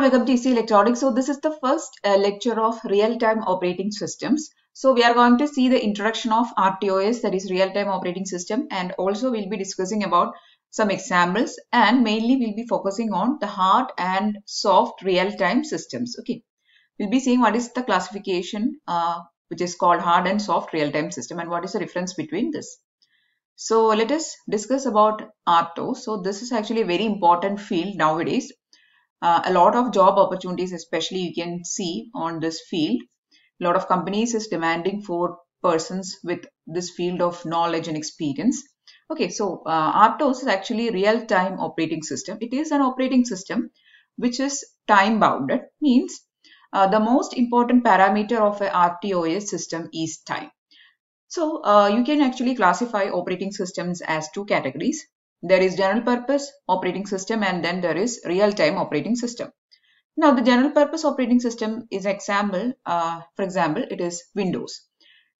Hi, welcome to EC Electronics. So this is the first uh, lecture of real-time operating systems. So we are going to see the introduction of RTOS, that is real-time operating system, and also we'll be discussing about some examples and mainly we'll be focusing on the hard and soft real-time systems. Okay, we'll be seeing what is the classification uh, which is called hard and soft real-time system and what is the difference between this. So let us discuss about RTOS. So this is actually a very important field nowadays uh, a lot of job opportunities especially you can see on this field a lot of companies is demanding for persons with this field of knowledge and experience okay so uh, aptos is actually real time operating system it is an operating system which is time bounded means uh, the most important parameter of a rtos system is time so uh, you can actually classify operating systems as two categories there is general purpose operating system and then there is real-time operating system. Now the general purpose operating system is example, uh, for example, it is Windows.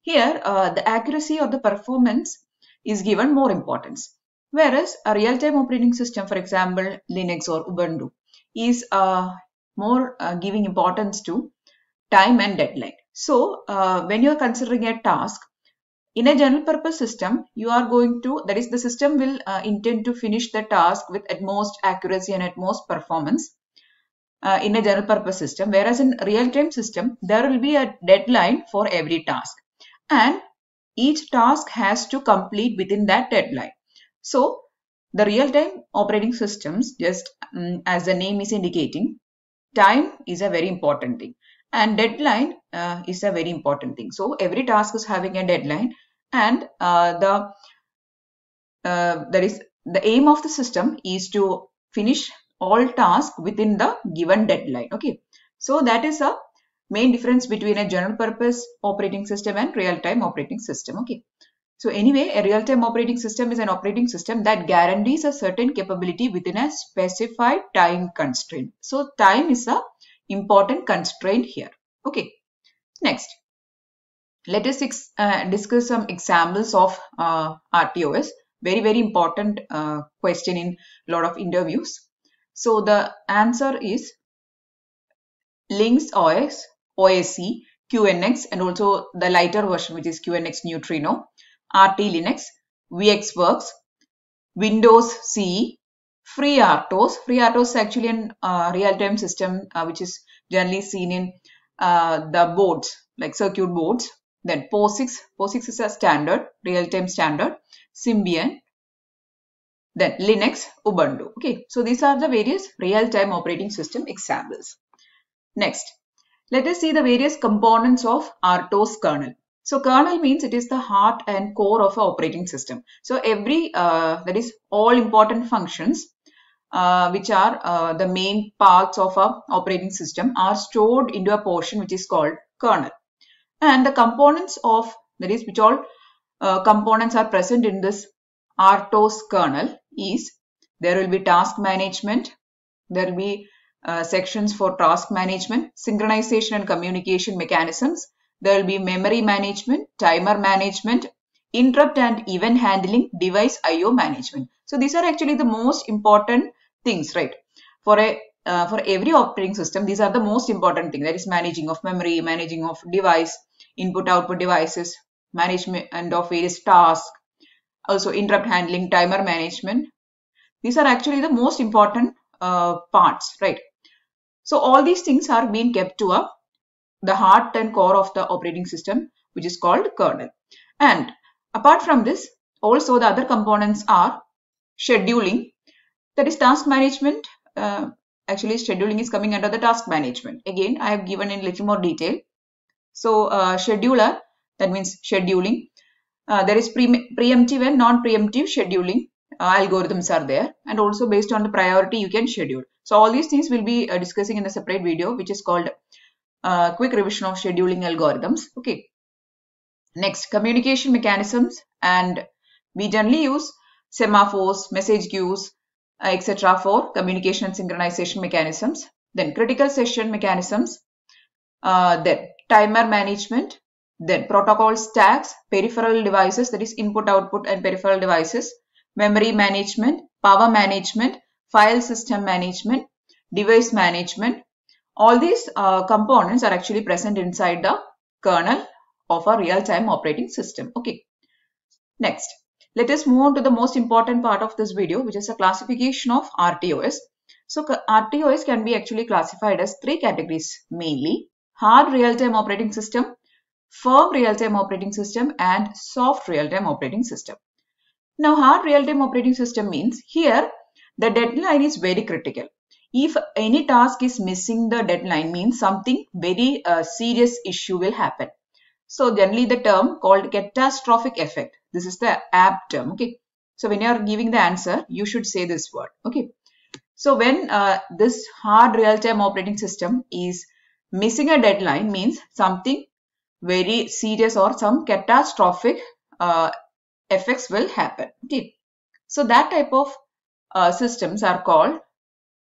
Here uh, the accuracy or the performance is given more importance. Whereas a real-time operating system, for example, Linux or Ubuntu is uh, more uh, giving importance to time and deadline. So uh, when you're considering a task, in a general purpose system, you are going to, that is the system will uh, intend to finish the task with at most accuracy and at most performance uh, in a general purpose system. Whereas in real-time system, there will be a deadline for every task. And each task has to complete within that deadline. So, the real-time operating systems, just um, as the name is indicating, time is a very important thing and deadline uh, is a very important thing so every task is having a deadline and uh, the uh, that is the aim of the system is to finish all tasks within the given deadline okay so that is a main difference between a general purpose operating system and real-time operating system okay so anyway, a real-time operating system is an operating system that guarantees a certain capability within a specified time constraint. So time is a important constraint here. Okay, next. Let us uh, discuss some examples of uh, RTOS. Very, very important uh, question in a lot of interviews. So the answer is links OS, OSC, QNX, and also the lighter version, which is QNX Neutrino, RT Linux, VXWorks, Windows CE, FreeRTOS. FreeRTOS is actually a uh, real-time system uh, which is generally seen in uh, the boards like circuit boards. Then POSIX. POSIX is a standard, real-time standard. Symbian. Then Linux, Ubuntu. Okay, so these are the various real-time operating system examples. Next, let us see the various components of RTOS kernel. So kernel means it is the heart and core of an operating system. So every, uh, that is all important functions uh, which are uh, the main parts of a operating system are stored into a portion which is called kernel and the components of that is which all uh, components are present in this RTOS kernel is there will be task management there will be uh, sections for task management synchronization and communication mechanisms there will be memory management timer management interrupt and event handling device IO management so these are actually the most important things, right? For a uh, for every operating system, these are the most important thing. That is managing of memory, managing of device, input-output devices, management of various tasks, also interrupt handling, timer management. These are actually the most important uh, parts, right? So all these things are being kept to a, the heart and core of the operating system, which is called kernel. And apart from this, also the other components are scheduling, that is task management. Uh, actually, scheduling is coming under the task management. Again, I have given in little more detail. So uh, scheduler, that means scheduling. Uh, there is pre preemptive and non-preemptive scheduling uh, algorithms are there and also based on the priority you can schedule. So all these things we will be uh, discussing in a separate video which is called uh, quick revision of scheduling algorithms. Okay. Next, communication mechanisms and we generally use semaphores, message queues, etc. for communication and synchronization mechanisms. Then critical session mechanisms. Uh, then timer management. Then protocol stacks, peripheral devices, that is input, output and peripheral devices. Memory management, power management, file system management, device management. All these uh, components are actually present inside the kernel of a real-time operating system. Okay. Next, let us move on to the most important part of this video, which is a classification of RTOS. So RTOS can be actually classified as three categories mainly. Hard real-time operating system, firm real-time operating system and soft real-time operating system. Now hard real-time operating system means here the deadline is very critical. If any task is missing the deadline means something very uh, serious issue will happen. So generally the term called catastrophic effect. This is the apt term. Okay. So when you are giving the answer, you should say this word. Okay. So when uh, this hard real-time operating system is missing a deadline means something very serious or some catastrophic uh, effects will happen. Okay. So that type of uh, systems are called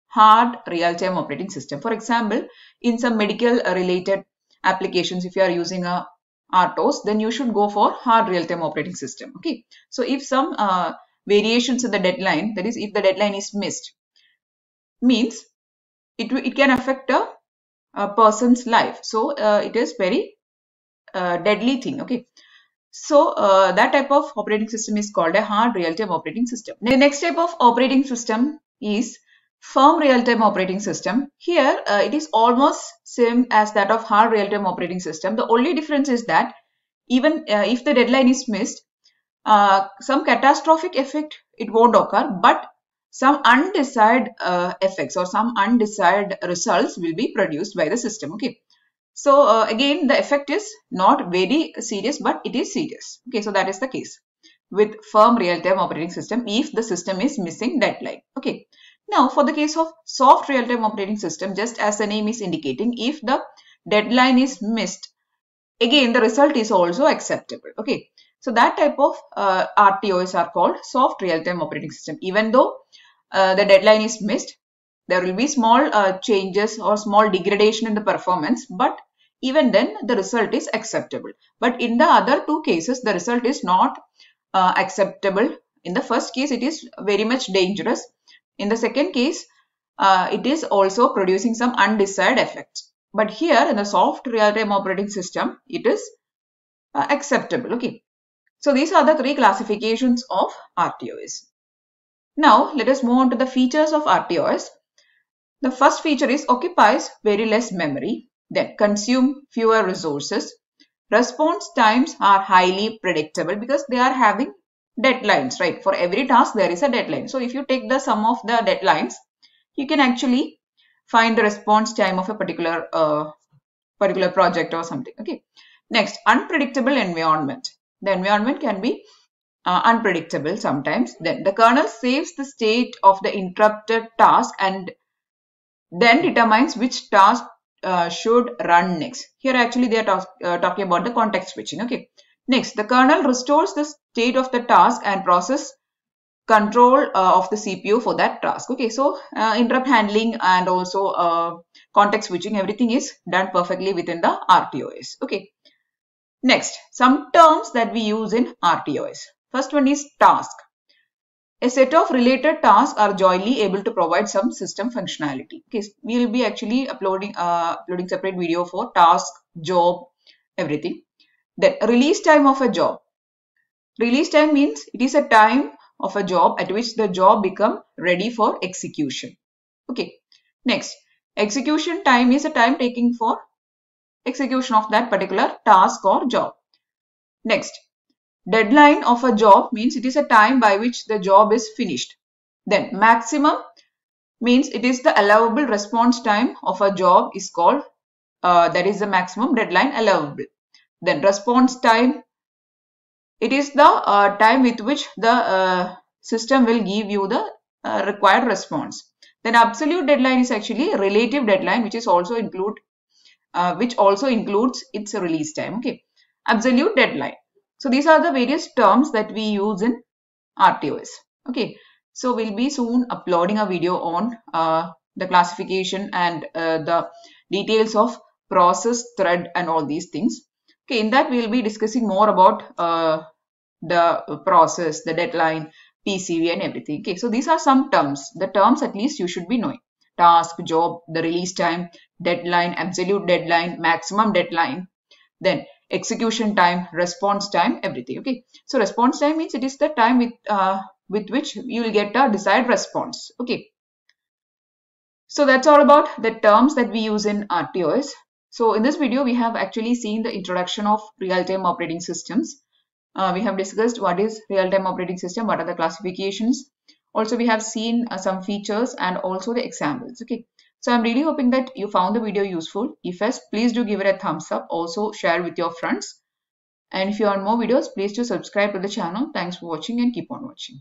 hard real-time operating system. For example, in some medical related applications, if you are using a RTOS, then you should go for hard real-time operating system. Okay. So if some uh, variations in the deadline, that is if the deadline is missed, means it, it can affect a, a person's life. So uh, it is very uh, deadly thing. Okay. So uh, that type of operating system is called a hard real-time operating system. The next type of operating system is firm real-time operating system. Here, uh, it is almost same as that of hard real-time operating system. The only difference is that even uh, if the deadline is missed, uh, some catastrophic effect, it won't occur, but some undesired uh, effects or some undesired results will be produced by the system. Okay. So uh, again, the effect is not very serious, but it is serious. Okay. So that is the case with firm real-time operating system if the system is missing deadline. Okay. Now, for the case of soft real-time operating system, just as the name is indicating, if the deadline is missed, again the result is also acceptable. Okay. So, that type of uh, RTOs are called soft real-time operating system. Even though uh, the deadline is missed, there will be small uh, changes or small degradation in the performance, but even then the result is acceptable. But in the other two cases, the result is not uh, acceptable. In the first case, it is very much dangerous in the second case, uh, it is also producing some undesired effects. But here in the soft real-time operating system, it is uh, acceptable. Okay. So these are the three classifications of RTOS. Now let us move on to the features of RTOS. The first feature is occupies very less memory, then consume fewer resources. Response times are highly predictable because they are having deadlines, right? For every task, there is a deadline. So if you take the sum of the deadlines, you can actually find the response time of a particular uh, particular project or something. Okay. Next, unpredictable environment. The environment can be uh, unpredictable sometimes. Then the kernel saves the state of the interrupted task and then determines which task uh, should run next. Here actually they are talk, uh, talking about the context switching. Okay. Next, the kernel restores the state of the task and process control uh, of the CPU for that task. Okay, so uh, interrupt handling and also uh, context switching, everything is done perfectly within the RTOS. Okay, next, some terms that we use in RTOS. First one is task. A set of related tasks are jointly able to provide some system functionality. Okay, we will be actually uploading, uh, uploading separate video for task, job, everything. Then release time of a job. Release time means it is a time of a job at which the job become ready for execution. Okay. Next, execution time is a time taking for execution of that particular task or job. Next, deadline of a job means it is a time by which the job is finished. Then maximum means it is the allowable response time of a job is called uh, that is the maximum deadline allowable. Then response time. It is the uh, time with which the uh, system will give you the uh, required response. Then absolute deadline is actually relative deadline which is also include uh, which also includes its release time. Okay. Absolute deadline. So these are the various terms that we use in RTOS. Okay. So we'll be soon uploading a video on uh, the classification and uh, the details of process, thread and all these things. Okay, in that we will be discussing more about uh, the process, the deadline, PCV and everything. Okay, so these are some terms, the terms at least you should be knowing. Task, job, the release time, deadline, absolute deadline, maximum deadline, then execution time, response time, everything. Okay, so response time means it is the time with uh, with which you will get a desired response. Okay, so that's all about the terms that we use in RTOS. So in this video, we have actually seen the introduction of real-time operating systems. Uh, we have discussed what is real-time operating system, what are the classifications. Also, we have seen uh, some features and also the examples. Okay. So I'm really hoping that you found the video useful. If yes, please do give it a thumbs up. Also share with your friends. And if you want more videos, please do subscribe to the channel. Thanks for watching and keep on watching.